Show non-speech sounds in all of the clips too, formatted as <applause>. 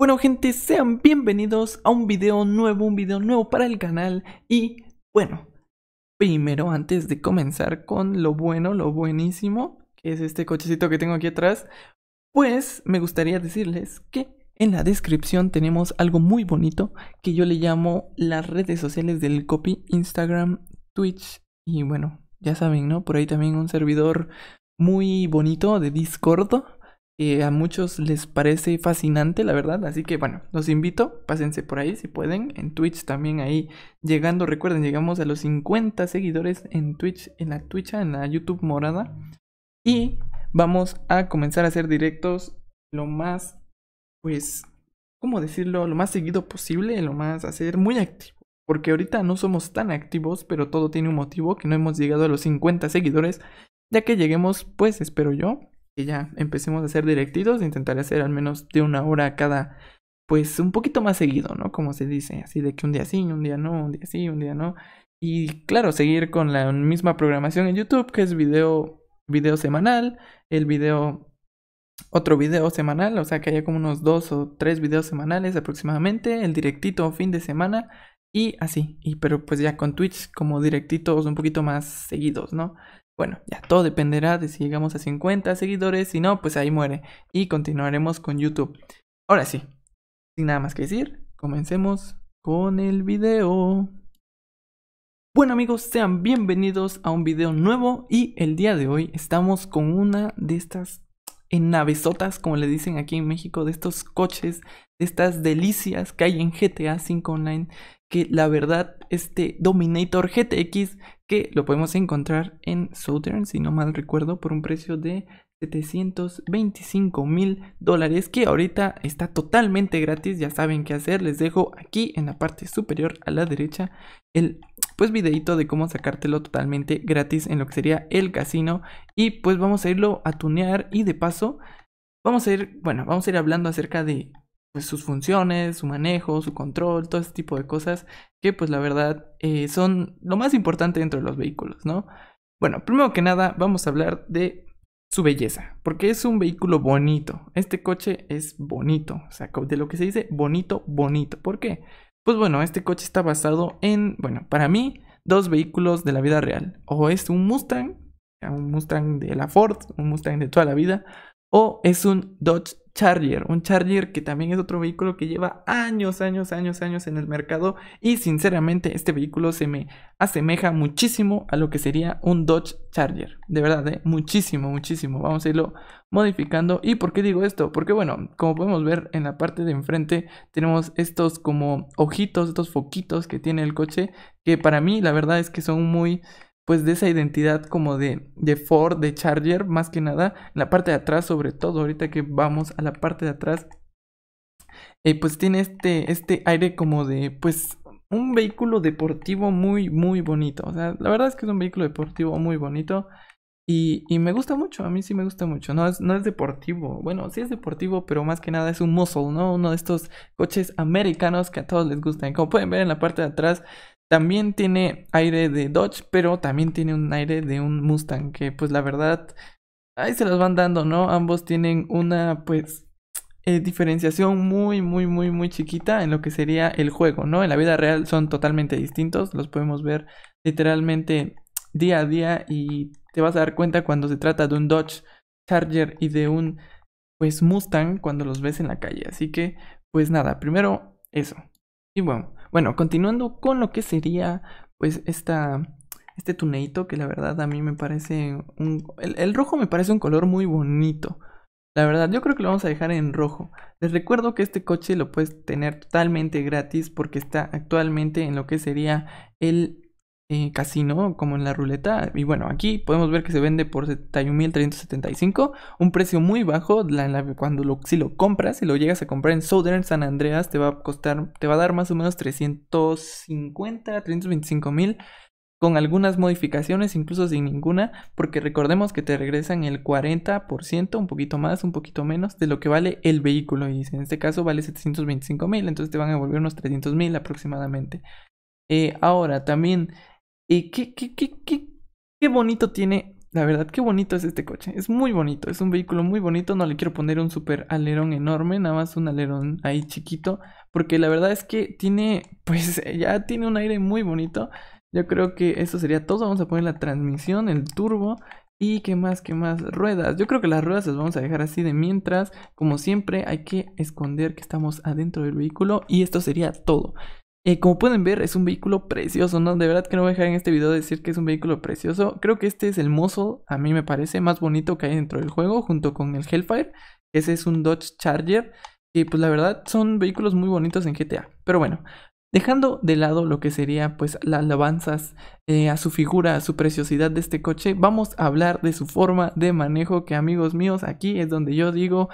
Bueno gente, sean bienvenidos a un video nuevo, un video nuevo para el canal y bueno, primero antes de comenzar con lo bueno, lo buenísimo, que es este cochecito que tengo aquí atrás, pues me gustaría decirles que en la descripción tenemos algo muy bonito que yo le llamo las redes sociales del copy, Instagram, Twitch y bueno, ya saben, ¿no? Por ahí también un servidor muy bonito de Discord eh, a muchos les parece fascinante, la verdad. Así que bueno, los invito, pásense por ahí si pueden. En Twitch también ahí llegando. Recuerden, llegamos a los 50 seguidores en Twitch, en la Twitch, en la YouTube morada. Y vamos a comenzar a hacer directos lo más, pues, ¿cómo decirlo? Lo más seguido posible, lo más hacer muy activo. Porque ahorita no somos tan activos, pero todo tiene un motivo que no hemos llegado a los 50 seguidores. Ya que lleguemos, pues espero yo, ya empecemos a hacer directitos, intentaré hacer al menos de una hora cada, pues un poquito más seguido, ¿no? Como se dice, así de que un día sí, un día no, un día sí, un día no. Y claro, seguir con la misma programación en YouTube, que es video, video semanal, el video, otro video semanal, o sea que haya como unos dos o tres videos semanales aproximadamente, el directito fin de semana y así, y pero pues ya con Twitch como directitos un poquito más seguidos, ¿no? Bueno, ya todo dependerá de si llegamos a 50 seguidores, si no, pues ahí muere. Y continuaremos con YouTube. Ahora sí, sin nada más que decir, comencemos con el video. Bueno amigos, sean bienvenidos a un video nuevo y el día de hoy estamos con una de estas enavesotas, como le dicen aquí en México, de estos coches, de estas delicias que hay en GTA 5 Online que la verdad este Dominator GTX que lo podemos encontrar en Southern si no mal recuerdo por un precio de 725 mil dólares que ahorita está totalmente gratis ya saben qué hacer les dejo aquí en la parte superior a la derecha el pues videito de cómo sacártelo totalmente gratis en lo que sería el casino y pues vamos a irlo a tunear y de paso vamos a ir bueno vamos a ir hablando acerca de pues, sus funciones, su manejo, su control, todo ese tipo de cosas que pues la verdad eh, son lo más importante dentro de los vehículos, ¿no? Bueno, primero que nada vamos a hablar de su belleza, porque es un vehículo bonito. Este coche es bonito, o sea, de lo que se dice bonito, bonito. ¿Por qué? Pues bueno, este coche está basado en, bueno, para mí, dos vehículos de la vida real. O es un Mustang, un Mustang de la Ford, un Mustang de toda la vida, o es un Dodge Charger, un Charger que también es otro vehículo que lleva años, años, años, años en el mercado y sinceramente este vehículo se me asemeja muchísimo a lo que sería un Dodge Charger, de verdad, ¿eh? muchísimo, muchísimo, vamos a irlo modificando y por qué digo esto, porque bueno, como podemos ver en la parte de enfrente tenemos estos como ojitos, estos foquitos que tiene el coche que para mí la verdad es que son muy pues de esa identidad como de, de Ford, de Charger, más que nada, en la parte de atrás sobre todo, ahorita que vamos a la parte de atrás, eh, pues tiene este, este aire como de, pues, un vehículo deportivo muy, muy bonito. O sea, la verdad es que es un vehículo deportivo muy bonito. Y, y, me gusta mucho, a mí sí me gusta mucho. No es, no es deportivo, bueno, sí es deportivo, pero más que nada es un muscle, ¿no? Uno de estos coches americanos que a todos les gustan. Como pueden ver en la parte de atrás, también tiene aire de Dodge, pero también tiene un aire de un Mustang, que pues la verdad, ahí se los van dando, ¿no? Ambos tienen una pues eh, diferenciación muy, muy, muy, muy chiquita en lo que sería el juego, ¿no? En la vida real son totalmente distintos, los podemos ver literalmente día a día y te vas a dar cuenta cuando se trata de un Dodge Charger y de un pues Mustang cuando los ves en la calle. Así que pues nada, primero eso. Y bueno, bueno, continuando con lo que sería pues esta, este tuneito que la verdad a mí me parece un... el, rojo me parece un color muy bonito. La verdad, yo creo que lo vamos a dejar en rojo. Les recuerdo que este coche lo puedes tener totalmente gratis porque está actualmente en lo que sería el eh, casino, como en la ruleta. Y bueno, aquí podemos ver que se vende por 71.375, un precio muy bajo. cuando lo, si lo compras, si lo llegas a comprar en Southern San Andreas, te va a costar, te va a dar más o menos 350, $325,000 Con algunas modificaciones, incluso sin ninguna, porque recordemos que te regresan el 40%, un poquito más, un poquito menos, de lo que vale el vehículo. Y en este caso vale $725,000 entonces te van a devolver unos $300,000 aproximadamente. Eh, ahora, también y qué, qué, qué, qué, bonito tiene, la verdad, qué bonito es este coche. Es muy bonito, es un vehículo muy bonito. No le quiero poner un super alerón enorme, nada más un alerón ahí chiquito. Porque la verdad es que tiene, <laughs> pues ya tiene un aire muy bonito. Yo creo que eso sería todo. Vamos a poner la transmisión, el turbo. Y qué más, qué más, ruedas. Yo creo que las ruedas las vamos a dejar así de mientras. Como siempre, hay que esconder que estamos adentro del vehículo. Y esto sería todo. Eh, como pueden ver, es un vehículo precioso, ¿no? De verdad que no voy a dejar en este video decir que es un vehículo precioso. Creo que este es el mozo, a mí me parece, más bonito que hay dentro del juego, junto con el Hellfire. Ese es un Dodge Charger, y pues la verdad son vehículos muy bonitos en GTA. Pero bueno, Dejando de lado lo que sería pues las alabanzas eh, a su figura, a su preciosidad de este coche, vamos a hablar de su forma de manejo que amigos míos, aquí es donde yo digo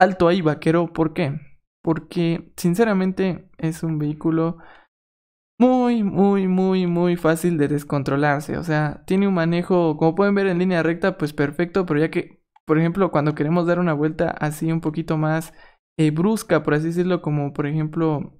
alto ahí vaquero, ¿por qué? porque sinceramente es un vehículo muy, muy, muy, muy fácil de descontrolarse. O sea, tiene un manejo, como pueden ver en línea recta, pues perfecto, pero ya que, por ejemplo, cuando queremos dar una vuelta así un poquito más eh, brusca, por así decirlo, como por ejemplo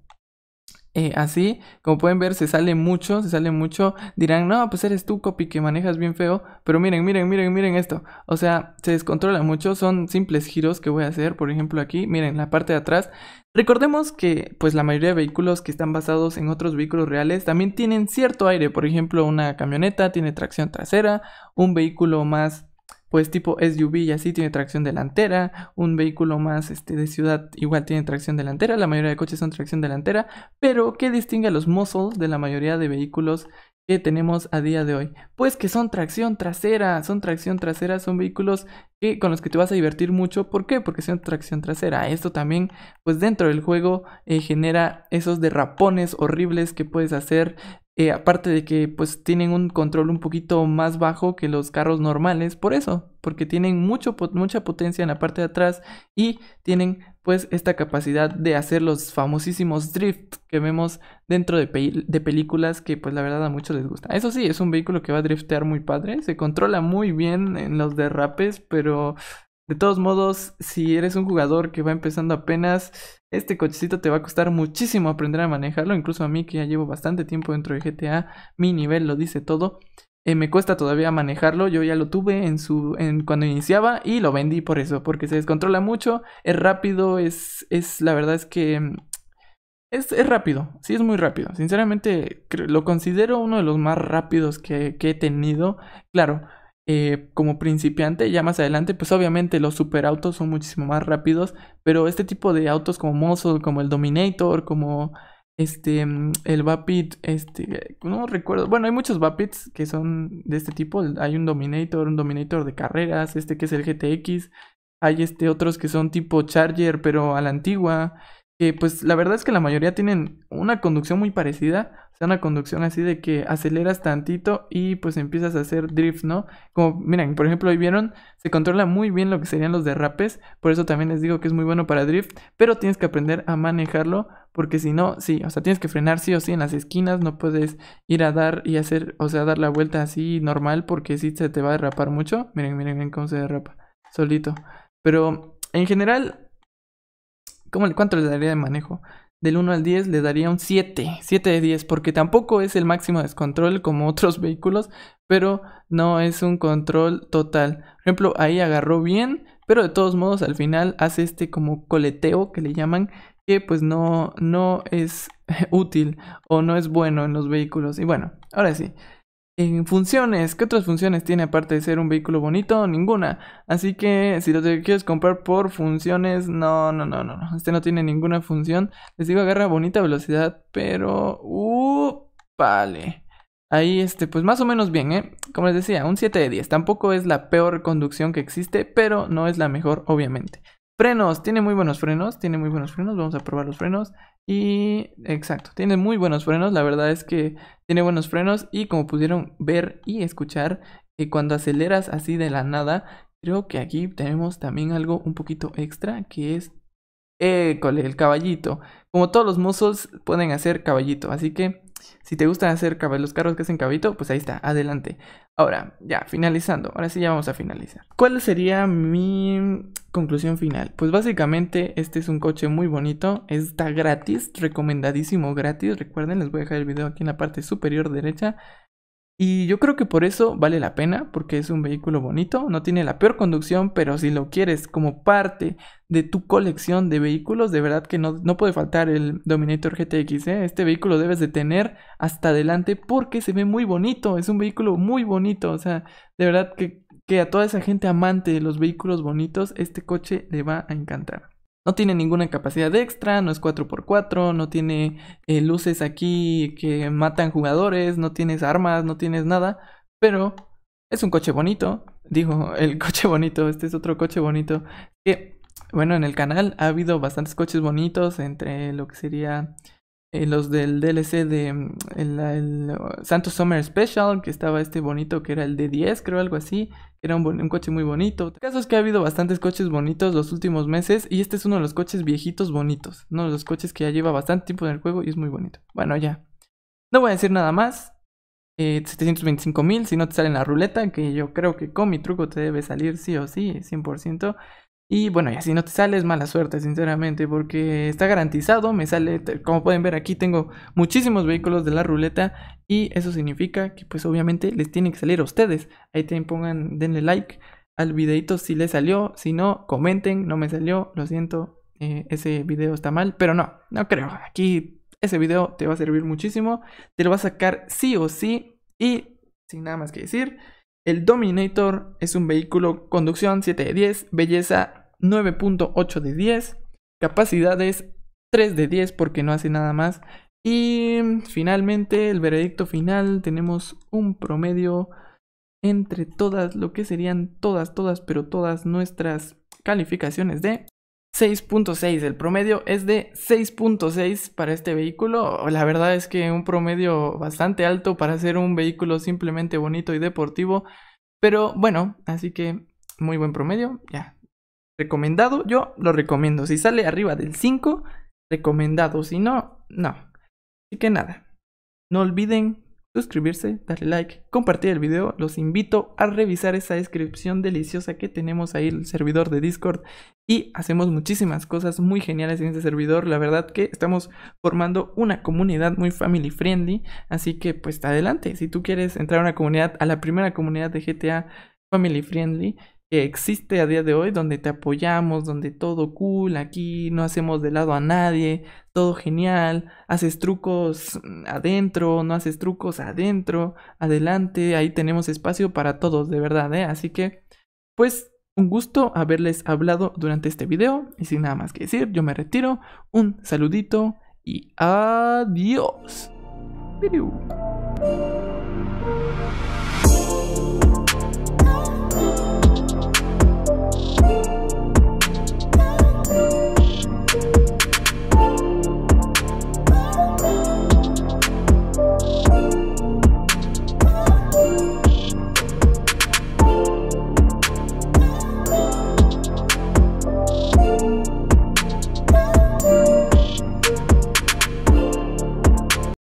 eh, así, como pueden ver, se sale mucho, se sale mucho. Dirán, no, pues eres tú, copy, que manejas bien feo. Pero miren, miren, miren, miren esto. O sea, se descontrola mucho. Son simples giros que voy a hacer. Por ejemplo, aquí, miren, la parte de atrás. Recordemos que, pues, la mayoría de vehículos que están basados en otros vehículos reales también tienen cierto aire. Por ejemplo, una camioneta tiene tracción trasera, un vehículo más pues tipo SUV y así tiene tracción delantera, un vehículo más este, de ciudad igual tiene tracción delantera, la mayoría de coches son tracción delantera, pero ¿qué distingue a los Muscle de la mayoría de vehículos que tenemos a día de hoy? Pues que son tracción trasera, son tracción trasera, son vehículos que, con los que te vas a divertir mucho. ¿Por qué? Porque son tracción trasera. Esto también, pues dentro del juego, eh, genera esos derrapones horribles que puedes hacer eh, aparte de que pues tienen un control un poquito más bajo que los carros normales, por eso, porque tienen mucho, mucha potencia en la parte de atrás y tienen pues esta capacidad de hacer los famosísimos drift que vemos dentro de, de películas que pues la verdad a muchos les gusta. Eso sí, es un vehículo que va a driftear muy padre, se controla muy bien en los derrapes, pero de todos modos, si eres un jugador que va empezando apenas, este cochecito te va a costar muchísimo aprender a manejarlo. Incluso a mí, que ya llevo bastante tiempo dentro de GTA, mi nivel lo dice todo. Eh, me cuesta todavía manejarlo. Yo ya lo tuve en su, en, cuando iniciaba y lo vendí por eso, porque se descontrola mucho, es rápido, es, es la verdad es que mm, es, es rápido, sí es muy rápido. Sinceramente lo considero uno de los más rápidos que he tenido. Claro, eh, como principiante, ya más adelante, pues obviamente los superautos son muchísimo más rápidos, pero este tipo de autos como mozo como el Dominator, como este, el Vapid, este, no recuerdo, bueno, hay muchos Vapids que son de este tipo, hay un Dominator, un Dominator de carreras, este que es el GTX, hay este otros que son tipo Charger, pero a la antigua, que pues la verdad es que la mayoría tienen una conducción muy parecida, o sea, una conducción así de que aceleras tantito y pues empiezas a hacer drift, ¿no? Como miren, por ejemplo, hoy vieron, se controla muy bien lo que serían los derrapes, por eso también les digo que es muy bueno para drift, pero tienes que aprender a manejarlo porque si no, sí, o sea, tienes que frenar sí o sí en las esquinas, no puedes ir a dar y hacer, o sea, dar la vuelta así normal porque sí se te va a derrapar mucho. Miren, miren, miren cómo se derrapa solito. Pero en general, ¿cómo, ¿cuánto le daría de manejo? Del 1 al 10 le daría un 7, 7 de 10, porque tampoco es el máximo descontrol como <laughs> otros vehículos, pero no es un control total. Por ejemplo, ahí agarró bien, pero de todos modos al final hace este como coleteo que le llaman, que pues no, no es <laughs> útil o no es bueno en los vehículos. Y bueno, ahora sí, en funciones, ¿qué otras funciones tiene aparte de ser un vehículo bonito? Ninguna. Así que si lo quieres comprar por funciones, no, no, no, no, no. Este no tiene ninguna función. Les digo, agarra bonita velocidad, pero... Uh, vale. Ahí, este, pues más o menos bien, ¿eh? Como les decía, un 7 de 10. Tampoco es la peor conducción que existe, pero no es la mejor, obviamente. Frenos, tiene muy buenos frenos, tiene muy buenos frenos, vamos a probar los frenos. Y exacto, tiene muy buenos frenos, la verdad es que tiene buenos frenos y como pudieron ver y escuchar, eh, cuando aceleras así de la nada, creo que aquí tenemos también algo un poquito extra que es... École, el caballito. Como todos los muscles pueden hacer caballito, así que si te gusta hacer los carros que hacen cabito, pues ahí está, adelante. Ahora, ya, finalizando. Ahora sí ya vamos a finalizar. ¿Cuál sería mi conclusión final? Pues básicamente este es un coche muy bonito, está gratis, recomendadísimo gratis. Recuerden, les voy a dejar el video aquí en la parte superior derecha. Y yo creo que por eso vale la pena, porque es un vehículo bonito, no tiene la peor conducción, pero si lo quieres como parte de tu colección de vehículos, de verdad que no, puede faltar el Dominator GTX. ¿eh? Este vehículo debes de tener hasta adelante porque se ve muy bonito, es un vehículo muy bonito, o sea, de verdad que a toda esa gente amante de los vehículos bonitos, este coche le va a encantar. No tiene ninguna capacidad extra, no es 4x4, no tiene eh, luces aquí que matan jugadores, no tienes armas, no tienes nada, pero es un coche bonito. Dijo, el <laughs> coche bonito, este es otro coche bonito. Que, bueno, en el canal ha habido bastantes coches bonitos entre lo que sería eh, los del DLC de mm, el, Santos Summer Special, que estaba este bonito que era el d 10, creo, algo así, que era un, coche muy bonito. El caso es que ha habido bastantes coches bonitos los últimos meses y este es uno de los coches viejitos bonitos, uno de los coches que ya lleva bastante tiempo en el juego y es muy bonito. Bueno, ya. No voy a decir nada más. Eh, 725 mil, si no te sale en la ruleta, que yo creo que con mi truco te debe salir sí o sí, 100%. Y bueno, y así no te sale es mala suerte, sinceramente, porque está garantizado, me sale, como pueden ver aquí tengo muchísimos vehículos de la ruleta y eso significa que pues obviamente les tiene que salir a ustedes. Ahí también pongan, denle like al videito si les salió, si no, comenten, no me salió, lo siento, eh, ese video está mal, pero no, no creo, aquí ese video te va a servir muchísimo, te lo va a sacar sí o sí y sin nada más que decir. El Dominator es un vehículo conducción 7 de 10, belleza 9.8 de 10, capacidades 3 de 10 porque no hace nada más. Y finalmente, el veredicto final, tenemos un promedio entre todas, lo que serían todas, todas, pero todas nuestras calificaciones de 6.6, el promedio es de 6.6 para este vehículo. La verdad es que un promedio bastante alto para ser un vehículo simplemente bonito y deportivo. Pero bueno, así que muy buen promedio, ya. Recomendado, yo lo recomiendo. Si sale arriba del 5, recomendado. Si no, no. Así que nada, no olviden suscribirse, darle like, compartir el video. Los invito a revisar esa descripción deliciosa que tenemos ahí, el servidor de Discord. Y hacemos muchísimas cosas muy geniales en este servidor. La verdad que estamos formando una comunidad muy family friendly. Así que pues adelante, si tú quieres entrar a una comunidad, a la primera comunidad de GTA Family Friendly, que existe a día de hoy, donde te apoyamos, donde todo cool, aquí no hacemos de lado a nadie, todo genial, haces trucos mm, adentro, no haces trucos adentro, adelante, ahí tenemos espacio para todos, de verdad, ¿eh? Así que, pues, un gusto haberles hablado durante este video y sin nada más que decir, yo me retiro, un saludito y adiós.